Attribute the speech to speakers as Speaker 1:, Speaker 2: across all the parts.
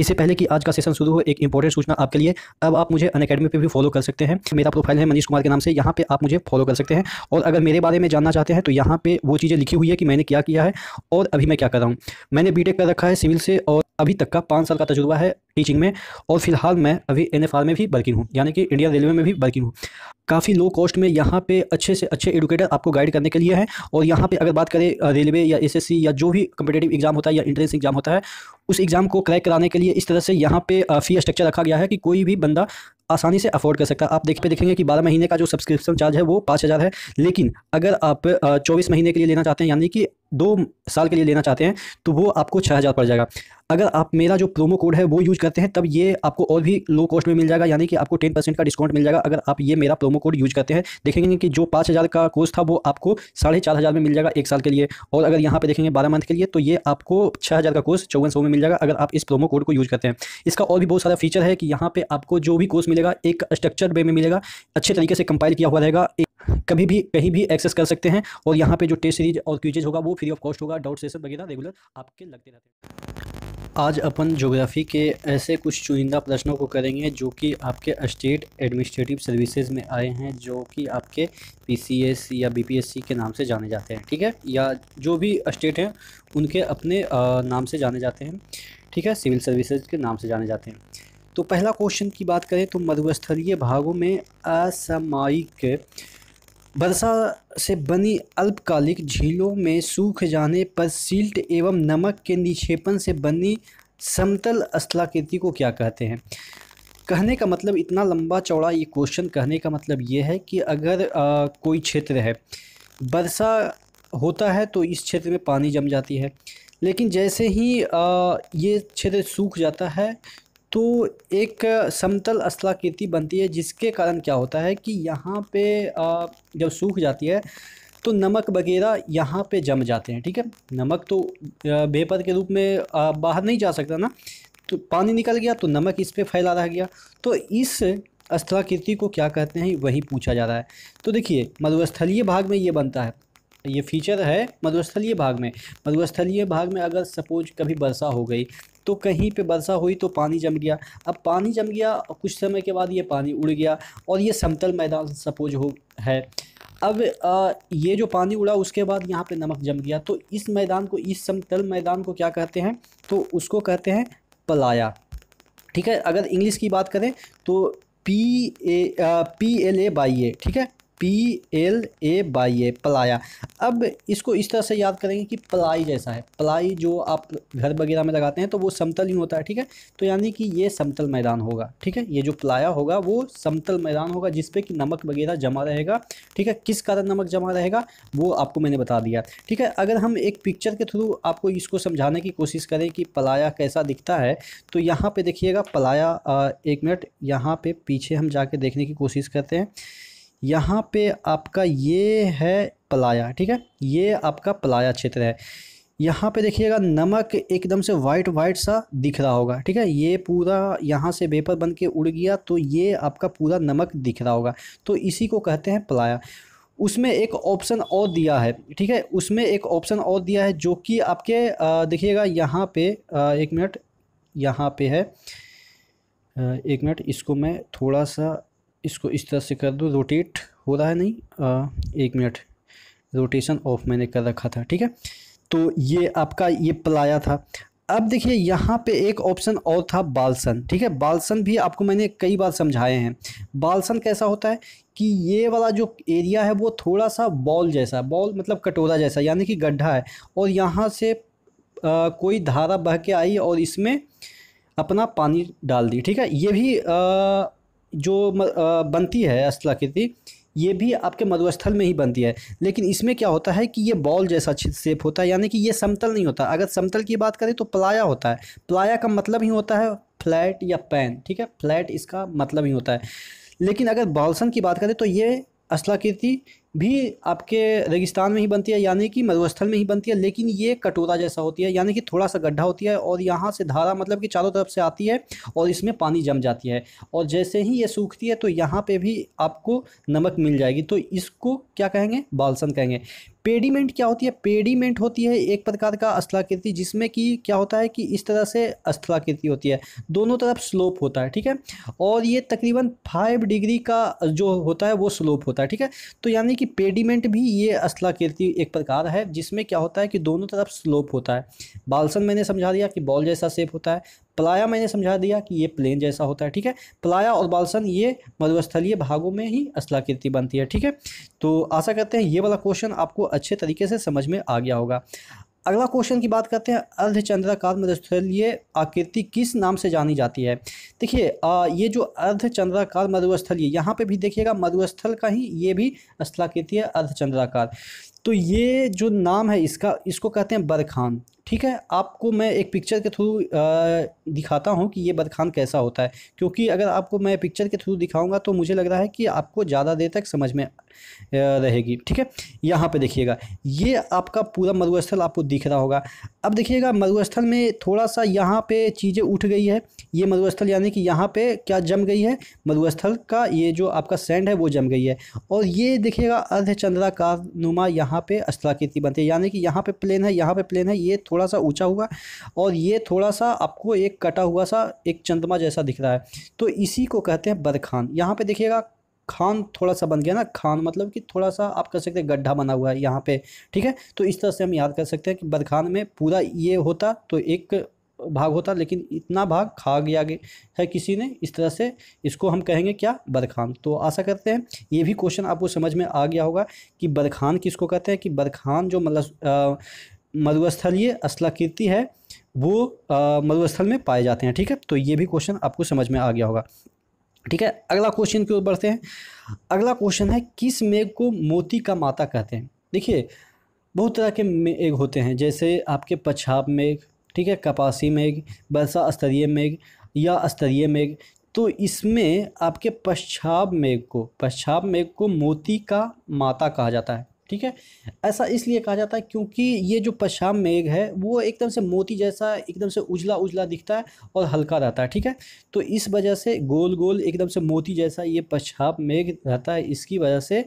Speaker 1: इससे पहले कि आज का सेशन शुरू हो एक इंपॉर्टेंट सूचना आपके लिए अब आप मुझे अन अकेडमी पर भी फॉलो कर सकते हैं मेरा प्रोफाइल है मनीष कुमार के नाम से यहाँ पर आप मुझे फॉलो कर सकते हैं और अगर मेरे बारे में जानना चाहते हैं तो यहाँ पर वो चीज़ें लिखी हुई है कि मैंने क्या किया है और अभी मैं क्या कर रहा हूँ मैंने बी कर रखा है सिविल से और अभी तक का पाँच साल का तजुर्बा है टीचिंग में और फिलहाल मैं अभी एन में भी वर्किंग हूँ यानी कि इंडिया रेलवे में भी वर्किंग हूँ काफ़ी लो कॉस्ट में यहाँ पे अच्छे से अच्छे एडुकेटर आपको गाइड करने के लिए हैं और यहाँ पे अगर बात करें रेलवे या एसएससी या जो भी कम्पिटेटिव एग्जाम होता है या इंट्रेंस एग्जाम होता है उस एग्ज़ाम को क्रैक कराने के लिए इस तरह से यहाँ पे फ़ी स्ट्रक्चर रखा गया है कि कोई भी बंदा आसानी से अफोर्ड कर सकता है आप देख पे देखेंगे कि बारह महीने का जो सब्सक्रिप्शन चार्ज है वो पाँच हज़ार है लेकिन अगर आप चौबीस महीने के लिए लेना चाहते हैं यानी कि दो साल के लिए लेना चाहते हैं तो वो आपको छः हज़ार पड़ जाएगा अगर आप मेरा जो प्रोमो कोड है वो यूज़ करते हैं तब ये आपको और भी लो कॉस्ट में मिल जाएगा यानी कि आपको टेन परसेंट का डिस्काउंट मिल जाएगा अगर आप ये मेरा प्रोमो कोड यूज़ करते हैं देखेंगे कि जो पाँच हज़ार का कोर्स था वो आपको साढ़े चार हज़ार में मिल जाएगा एक साल के लिए और अगर यहाँ पे देखेंगे बारह मंथ के लिए तो ये आपको छः हज़ार का कोर्स चौवन सौ में मिल जाएगा अगर आप इस प्रोमो कोड को यूज़ करते हैं इसका और भी बहुत सारा फीचर है कि यहाँ पर आपको जो भी कोर्स मिलेगा एक स्ट्रक्चर वे में मिलेगा अच्छे तरीके से कंपाइल किया हुआ रहेगा कभी भी कहीं भी एक्सेस कर सकते हैं और यहाँ पे जो टेस्ट सीरीज और क्यूजेज होगा वो फ्री ऑफ कॉस्ट होगा डाउट सेशन वगैरह रेगुलर आपके लगते रहते हैं आज अपन ज्योग्राफी के ऐसे कुछ चुनिंदा प्रश्नों को करेंगे जो कि आपके स्टेट एडमिनिस्ट्रेटिव सर्विसेज में आए हैं जो कि आपके पीसीएस या बीपीएससी के नाम से जाने जाते हैं ठीक है या जो भी स्टेट हैं उनके अपने नाम से जाने जाते हैं ठीक है सिविल सर्विसेज के नाम से जाने जाते हैं तो पहला क्वेश्चन की बात करें तो मरुस्थलीय भागों में असामयिक वर्षा से बनी अल्पकालिक झीलों में सूख जाने पर सिल्ट एवं नमक के निक्षेपण से बनी समतल स्थलाकृति को क्या कहते हैं कहने का मतलब इतना लंबा चौड़ा ये क्वेश्चन कहने का मतलब ये है कि अगर आ, कोई क्षेत्र है वर्षा होता है तो इस क्षेत्र में पानी जम जाती है लेकिन जैसे ही आ, ये क्षेत्र सूख जाता है तो एक समतल असलाकृति बनती है जिसके कारण क्या होता है कि यहाँ पे जब सूख जाती है तो नमक वगैरह यहाँ पे जम जाते हैं ठीक है नमक तो बेपर के रूप में बाहर नहीं जा सकता ना तो पानी निकल गया तो नमक इस पर फैला रह गया तो इस अस्थलाकृति को क्या कहते हैं वही पूछा जा रहा है तो देखिए मधुस्थलीय भाग में ये बनता है ये फीचर है मधुस्थलीय भाग में मधुस्थलीय भाग में अगर सपोज कभी वर्षा हो गई तो कहीं पे वर्षा हुई तो पानी जम गया अब पानी जम गया कुछ समय के बाद ये पानी उड़ गया और ये समतल मैदान सपोज हो है अब आ, ये जो पानी उड़ा उसके बाद यहाँ पे नमक जम गया तो इस मैदान को इस समतल मैदान को क्या कहते हैं तो उसको कहते हैं पलाया ठीक है अगर इंग्लिश की बात करें तो P A P L A by A ठीक है P L A by A पलाया अब इसको इस तरह से याद करेंगे कि पलाई जैसा है पलाई जो आप घर वगैरह में लगाते हैं तो वो समतल ही होता है ठीक है तो यानी कि ये समतल मैदान होगा ठीक है ये जो पलाया होगा वो समतल मैदान होगा जिसपे कि नमक वगैरह जमा रहेगा ठीक है किस कारण नमक जमा रहेगा वो आपको मैंने बता दिया ठीक है अगर हम एक पिक्चर के थ्रू आपको इसको समझाने की कोशिश करें कि पलाया कैसा दिखता है तो यहाँ पर देखिएगा पलाया एक मिनट यहाँ पर पीछे हम जाके देखने की कोशिश करते हैं यहाँ पे आपका ये है पलाया ठीक है ये आपका पलाया क्षेत्र है यहाँ पे देखिएगा नमक एकदम से वाइट वाइट सा दिख रहा होगा ठीक है ये पूरा यहाँ से वेपर बन के उड़ गया तो ये आपका पूरा नमक दिख रहा होगा तो इसी को कहते हैं पलाया उसमें एक ऑप्शन और दिया है ठीक है उसमें एक ऑप्शन और दिया है जो कि आपके देखिएगा यहाँ पे आ, एक मिनट यहाँ पे है आ, एक मिनट इसको मैं थोड़ा सा इसको इस तरह से कर दो रोटेट हो रहा है नहीं आ, एक मिनट रोटेशन ऑफ मैंने कर रखा था ठीक है तो ये आपका ये पलाया था अब देखिए यहाँ पे एक ऑप्शन और था बालसन ठीक है बालसन भी आपको मैंने कई बार समझाए हैं बालसन कैसा होता है कि ये वाला जो एरिया है वो थोड़ा सा बॉल जैसा बॉल मतलब कटोरा जैसा यानी कि गड्ढा है और यहाँ से आ, कोई धारा बह के आई और इसमें अपना पानी डाल दी ठीक है ये भी आ, जो बनती है अस्थलाकृति ये भी आपके मधुस्थल में ही बनती है लेकिन इसमें क्या होता है कि ये बॉल जैसा शेप होता है यानी कि ये समतल नहीं होता अगर समतल की बात करें तो प्लाया होता है प्लाया का मतलब ही होता है फ्लैट या पैन ठीक है फ्लैट इसका मतलब ही होता है लेकिन अगर बॉल्सन की बात करें तो ये असलाकृति भी आपके रेगिस्तान में ही बनती है यानी कि मरुस्थल में ही बनती है लेकिन ये कटोरा जैसा होती है यानी कि थोड़ा सा गड्ढा होती है और यहाँ से धारा मतलब कि चारों तरफ से आती है और इसमें पानी जम जाती है और जैसे ही ये सूखती है तो यहाँ पे भी आपको नमक मिल जाएगी तो इसको क्या कहेंगे बालसन कहेंगे पेडीमेंट क्या होती है पेडीमेंट होती है एक प्रकार का स्थलाकृति जिसमें कि क्या होता है कि इस तरह से स्थलाकृति होती है दोनों तरफ स्लोप होता है ठीक है और ये तकरीबन फाइव डिग्री का जो होता है वो स्लोप होता है ठीक है तो यानी कि पेडीमेंट भी ये स्थलाकृति एक प्रकार है जिसमें क्या होता है कि दोनों तरफ स्लोप होता है बालसन मैंने समझा दिया कि बॉल जैसा सेप होता है प्लाया मैंने समझा दिया कि ये प्लेन जैसा होता है ठीक है पलाया और बालसन ये मधुस्थलीय भागों में ही असलाकृति बनती है ठीक है तो आशा करते हैं ये वाला क्वेश्चन आपको अच्छे तरीके से समझ में आ गया होगा अगला क्वेश्चन की बात करते हैं अर्धचंद्राकार मरुस्थलीय आकृति किस नाम से जानी जाती है देखिए ये जो अर्धचंद्राकार मरुस्थलीय यहाँ पे भी देखिएगा मरुस्थल का ही ये भी असलाकृति है अर्धचंद्राकार तो ये जो नाम है इसका इसको कहते हैं बरखान ठीक है आपको मैं एक पिक्चर के थ्रू दिखाता हूँ कि ये बदखान कैसा होता है क्योंकि अगर आपको मैं पिक्चर के थ्रू दिखाऊंगा तो मुझे लग रहा है कि आपको ज़्यादा देर तक समझ में रहेगी ठीक है यहाँ पे देखिएगा ये आपका पूरा मरुस्थल आपको दिख रहा होगा अब देखिएगा मरुस्थल में थोड़ा सा यहाँ पर चीज़ें उठ गई है ये मरुस्थल यानी कि यहाँ पर क्या जम गई है मरुस्थल का ये जो आपका सैंड है वो जम गई है और ये देखिएगा अर्धचंद्राकार नुमा यहाँ पर अस्थलाकृति बनती है यानी कि यहाँ पर प्लेन है यहाँ पर प्लेन है ये थोड़ा थोड़ा सा ऊंचा हुआ और ये थोड़ा सा आपको एक कटा हुआ सा एक चंद्रमा जैसा दिख रहा है तो इसी को कहते हैं बदखान यहाँ पे देखिएगा खान थोड़ा सा बन गया ना खान मतलब कि थोड़ा सा आप कह सकते हैं गड्ढा बना हुआ है यहाँ पे ठीक है तो इस तरह से हम याद कर सकते हैं कि बदखान में पूरा ये होता तो एक भाग होता लेकिन इतना भाग खा गया है किसी ने इस तरह से इसको हम कहेंगे क्या बदखान तो आशा करते हैं ये भी क्वेश्चन आपको समझ में आ गया होगा कि बदखान किसको कहते हैं कि बदखान जो मतलब मरुस्थलीय असलाकृति है वो मरुस्थल में पाए जाते हैं ठीक है तो ये भी क्वेश्चन आपको समझ में आ गया होगा ठीक है अगला क्वेश्चन की ओर बढ़ते हैं अगला क्वेश्चन है किस मेघ को मोती का माता कहते हैं देखिए बहुत तरह के मेघ होते हैं जैसे आपके पछाब मेघ ठीक है कपासी मेघ बरसा स्तरीय मेघ या स्तरीय मेघ तो इसमें आपके पश्चाब मेघ को पश्चाब मेघ को मोती का माता कहा जाता है ठीक है ऐसा इसलिए कहा जाता है क्योंकि ये जो पश्चाम मेघ है वो एकदम से मोती जैसा एकदम से उजला उजला दिखता है और हल्का रहता है ठीक है तो इस वजह से गोल गोल एकदम से मोती जैसा ये पश्चाम मेघ रहता है इसकी वजह से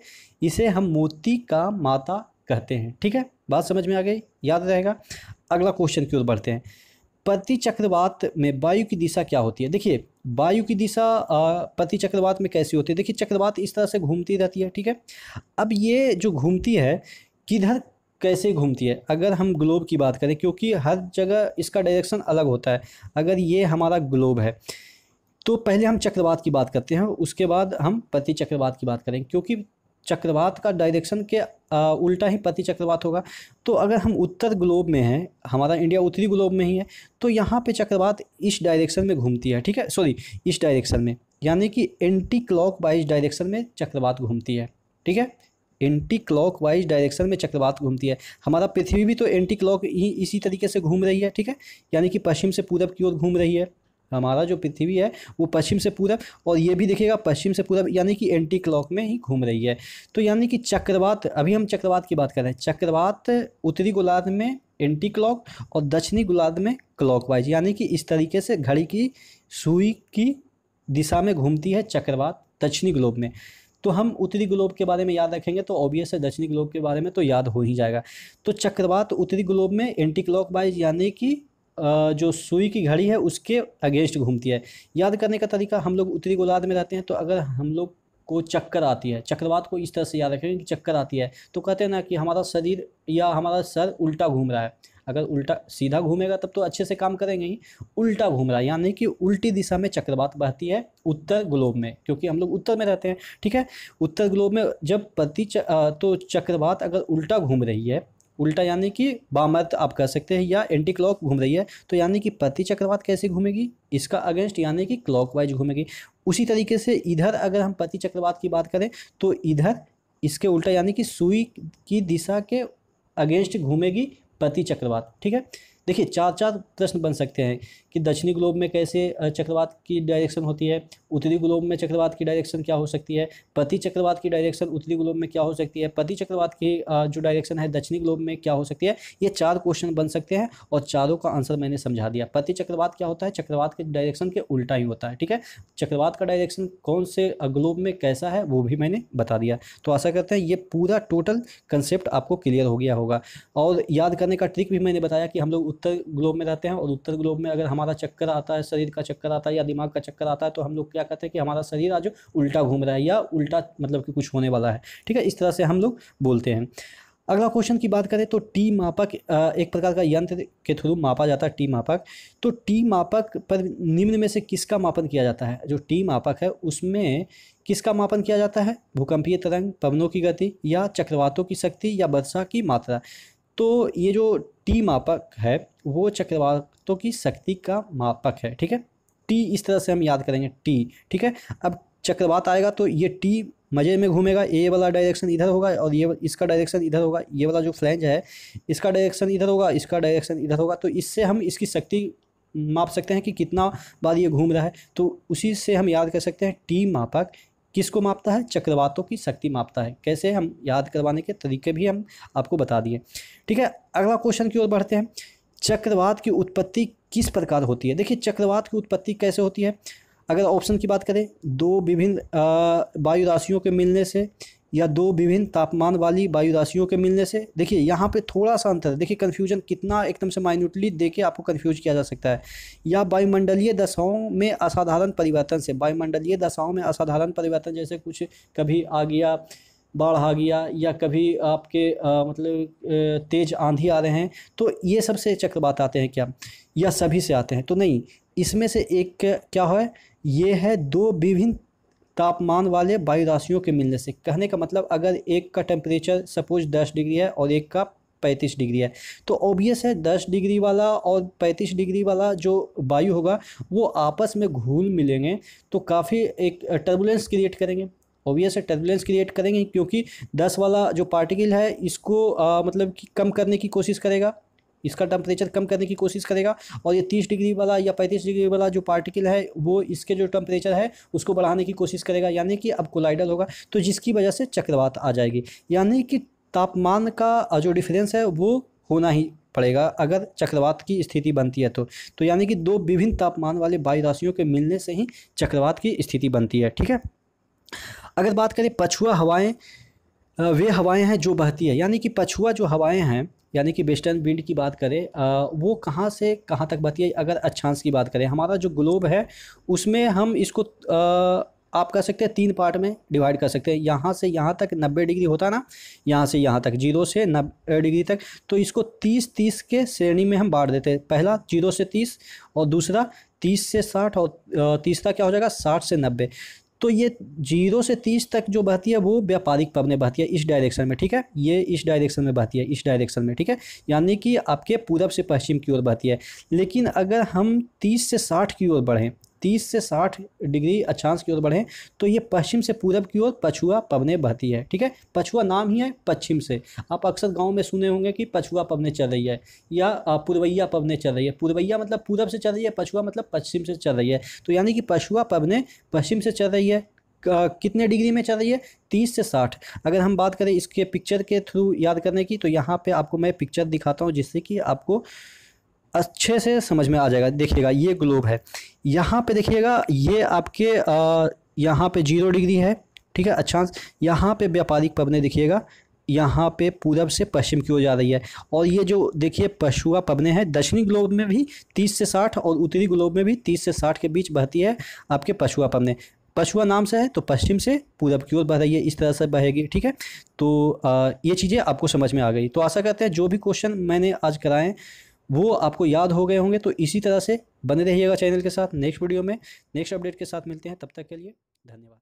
Speaker 1: इसे हम मोती का माता कहते हैं ठीक है बात समझ में आ गई याद रहेगा अगला क्वेश्चन की ओर बढ़ते हैं पति चक्रवात में वायु की दिशा क्या होती है देखिए वायु की दिशा पति चक्रवात में कैसी होती है देखिए चक्रवात इस तरह से घूमती रहती है ठीक है अब ये जो घूमती है किधर कैसे घूमती है अगर हम ग्लोब की बात करें क्योंकि हर जगह इसका डायरेक्शन अलग होता है अगर ये हमारा ग्लोब है तो पहले हम चक्रवात की बात करते हैं उसके बाद हम पति चक्रवात की बात करें क्योंकि चक्रवात का डायरेक्शन के आ, उल्टा ही प्रति चक्रवात होगा तो अगर हम उत्तर ग्लोब में हैं हमारा इंडिया उत्तरी ग्लोब में ही है तो यहाँ पे चक्रवात इस डायरेक्शन में घूमती है ठीक है सॉरी इस डायरेक्शन में यानी कि एंटी क्लॉक वाइज डायरेक्शन में चक्रवात घूमती है ठीक है एंटी क्लॉक वाइज डायरेक्शन में चक्रवात घूमती है हमारा पृथ्वी भी तो एंटी क्लॉक ही इसी तरीके से घूम रही है ठीक है यानी कि पश्चिम से पूरब की ओर घूम रही है हमारा जो पृथ्वी है वो पश्चिम से पूरब और ये भी देखिएगा पश्चिम से पूरब यानी कि एंटी क्लॉक में ही घूम रही है तो यानी कि चक्रवात अभी हम चक्रवात की बात कर रहे हैं चक्रवात उत्तरी गोलार्ध में एंटी क्लॉक और दक्षिणी गोलार्ध में क्लॉकवाइज यानी कि इस तरीके से घड़ी की सुई की दिशा में घूमती है चक्रवात दक्षिणी ग्लोब में तो हम उत्तरी ग्लोब के बारे में याद रखेंगे तो ऑब्वियस है दक्षिणी ग्लोब के बारे में तो याद हो ही जाएगा तो चक्रवात उत्तरी ग्लोब में एंटी क्लॉक वाइज यानी कि जो सुई की घड़ी है उसके अगेंस्ट घूमती है याद करने का तरीका हम लोग उत्तरी गोलार्ध में रहते हैं तो अगर हम लोग को चक्कर आती है चक्रवात को इस तरह से याद रखेंगे कि चक्कर आती है तो कहते हैं ना कि हमारा शरीर या हमारा सर उल्टा घूम रहा है अगर उल्टा सीधा घूमेगा तब तो अच्छे से काम करेंगे ही उल्टा घूम रहा है यानी कि उल्टी दिशा में चक्रवात बहती है उत्तर ग्लोब में क्योंकि हम लोग उत्तर में रहते हैं ठीक है उत्तर ग्लोब में जब प्रति तो चक्रवात अगर उल्टा घूम रही है उल्टा यानी कि बामर्थ आप कह सकते हैं या एंटी क्लॉक घूम रही है तो यानी कि प्रति चक्रवात कैसे घूमेगी इसका अगेंस्ट यानी कि क्लॉकवाइज घूमेगी उसी तरीके से इधर अगर हम प्रति चक्रवात की बात करें तो इधर इसके उल्टा यानी कि सुई की दिशा के अगेंस्ट घूमेगी प्रति चक्रवात ठीक है देखिए चार चार प्रश्न बन सकते हैं कि दक्षिणी ग्लोब में कैसे चक्रवात की डायरेक्शन होती है उत्तरी ग्लोब में चक्रवात की डायरेक्शन क्या हो सकती है प्रति चक्रवात की डायरेक्शन उत्तरी ग्लोब में क्या हो सकती है प्रति चक्रवात की जो डायरेक्शन है दक्षिणी ग्लोब में क्या हो सकती है ये चार क्वेश्चन बन सकते हैं और चारों का आंसर मैंने समझा दिया प्रति चक्रवात क्या होता है चक्रवात के डायरेक्शन के उल्टा ही होता है ठीक है चक्रवात का डायरेक्शन कौन से ग्लोब में कैसा है वो भी मैंने बता दिया तो आशा करते हैं ये पूरा टोटल कंसेप्ट आपको क्लियर हो गया होगा और याद करने का ट्रिक भी मैंने बताया कि हम लोग उत्तर ग्लोब में रहते हैं और उत्तर ग्लोब में अगर हमारा चक्कर आता है शरीर का चक्कर आता है या दिमाग का चक्कर आता है तो हम लोग क्या कहते हैं कि हमारा शरीर आज उल्टा घूम रहा है या उल्टा मतलब कि कुछ होने वाला है ठीक है इस तरह से हम लोग बोलते हैं अगला क्वेश्चन की बात करें तो टी मापक एक प्रकार का यंत्र के थ्रू मापा जाता है टी मापक तो टी मापक पर निम्न में से किसका मापन किया जाता है जो टी मापक है उसमें किसका मापन किया जाता है भूकंपीय तरंग पवनों की गति या चक्रवातों की शक्ति या वर्षा की मात्रा तो ये जो टी मापक है वो चक्रवातों की शक्ति का मापक है ठीक है टी इस तरह से हम याद करेंगे टी ठीक है अब चक्रवात आएगा तो ये टी मज़े में घूमेगा ए वाला डायरेक्शन इधर होगा और ये इसका डायरेक्शन इधर होगा ये वाला जो फ्लैंज है इसका डायरेक्शन इधर होगा इसका डायरेक्शन इधर होगा तो इससे हम इसकी शक्ति माप सकते हैं कि कितना बार ये घूम रहा है तो उसी से हम याद कर सकते हैं टी मापक किसको मापता है चक्रवातों की शक्ति मापता है कैसे हम याद करवाने के तरीके भी हम आपको बता दिए ठीक है अगला क्वेश्चन की ओर बढ़ते हैं चक्रवात की उत्पत्ति किस प्रकार होती है देखिए चक्रवात की उत्पत्ति कैसे होती है अगर ऑप्शन की बात करें दो विभिन्न वायु राशियों के मिलने से या दो विभिन्न तापमान वाली वायु राशियों के मिलने से देखिए यहाँ पे थोड़ा सा अंतर देखिए कन्फ्यूजन कितना एकदम से माइन्यूटली देके आपको कन्फ्यूज किया जा सकता है या वायुमंडलीय दशाओं में असाधारण परिवर्तन से वायुमंडलीय दशाओं में असाधारण परिवर्तन जैसे कुछ कभी आ गया बाढ़ आ गया या कभी आपके आ, मतलब तेज आंधी आ रहे हैं तो ये सब से चक्रवात आते हैं क्या या सभी से आते हैं तो नहीं इसमें से एक क्या है ये है दो विभिन्न तापमान वाले वायु राशियों के मिलने से कहने का मतलब अगर एक का टेम्परेचर सपोज दस डिग्री है और एक का पैंतीस डिग्री है तो ऑब्वियस है दस डिग्री वाला और पैंतीस डिग्री वाला जो वायु होगा वो आपस में घूल मिलेंगे तो काफ़ी एक टर्बुलेंस क्रिएट करेंगे ऑब्वियस है टर्बुलेंस क्रिएट करेंगे क्योंकि दस वाला जो पार्टिकल है इसको आ, मतलब कि कम करने की कोशिश करेगा इसका टेम्परेचर कम करने की कोशिश करेगा और ये तीस डिग्री वाला या पैंतीस डिग्री वाला जो पार्टिकल है वो इसके जो टेम्परेचर है उसको बढ़ाने की कोशिश करेगा यानी कि अब कोलाइडल होगा तो जिसकी वजह से चक्रवात आ जाएगी यानी कि तापमान का जो डिफरेंस है वो होना ही पड़ेगा अगर चक्रवात की स्थिति बनती है तो तो यानी कि दो विभिन्न तापमान वाले वायु राशियों के मिलने से ही चक्रवात की स्थिति बनती है ठीक है अगर बात करें पछुआ हवाएं वे हवाएं हैं जो बहती है यानी कि पछुआ जो हवाएं हैं यानी कि वेस्टर्न विंड की बात करें वो कहाँ से कहाँ तक बहती है अगर अच्छांश की बात करें हमारा जो ग्लोब है उसमें हम इसको आप कह सकते हैं तीन पार्ट में डिवाइड कर सकते हैं यहाँ से यहाँ तक नब्बे डिग्री होता ना यहाँ से यहाँ तक जीरो से नब्बे डिग्री तक तो इसको तीस तीस के श्रेणी में हम बांट देते हैं पहला जीरो से तीस और दूसरा तीस से साठ और तीसरा क्या हो जाएगा साठ से नब्बे तो ये जीरो से तीस तक जो बहती है वो व्यापारिक पब में बहती है इस डायरेक्शन में ठीक है ये इस डायरेक्शन में बहती है इस डायरेक्शन में ठीक है यानी कि आपके पूरब से पश्चिम की ओर बहती है लेकिन अगर हम तीस से साठ की ओर बढ़ें तीस से साठ डिग्री अक्षांश की ओर बढ़ें तो ये पश्चिम से पूरब की ओर पछुआ पवने बहती है ठीक है पछुआ नाम ही है पश्चिम से आप अक्सर गाँव में सुने होंगे कि पछुआ पवने चल रही है या पूर्वैया पवने चल रही है पूर्वैया मतलब पूरब से चल रही है पछुआ मतलब पश्चिम से चल रही है तो यानी कि पछुआ पवने पश्चिम से चल रही है कितने डिग्री में चल रही है तीस से साठ अगर हम बात करें इसके पिक्चर के थ्रू याद करने की तो यहाँ पे आपको मैं पिक्चर दिखाता हूँ जिससे कि आपको अच्छे से समझ में आ जाएगा देखिएगा ये ग्लोब है यहाँ पे देखिएगा ये आपके यहाँ पे जीरो डिग्री है ठीक है अच्छा यहाँ पे व्यापारिक पवन देखिएगा यहाँ पे पूरब से पश्चिम की ओर जा रही है और ये जो देखिए पशुआ पवने हैं दक्षिणी ग्लोब में भी तीस से साठ और उत्तरी ग्लोब में भी तीस से साठ के बीच बहती है आपके पशुआ पवने पशुआ नाम से है तो पश्चिम से पूरब की ओर बह रही है इस तरह से बहेगी ठीक है तो आ, ये चीज़ें आपको समझ में आ गई तो आशा करते हैं जो भी क्वेश्चन मैंने आज कराएँ वो आपको याद हो गए होंगे तो इसी तरह से बने रहिएगा चैनल के साथ नेक्स्ट वीडियो में नेक्स्ट अपडेट के साथ मिलते हैं तब तक के लिए धन्यवाद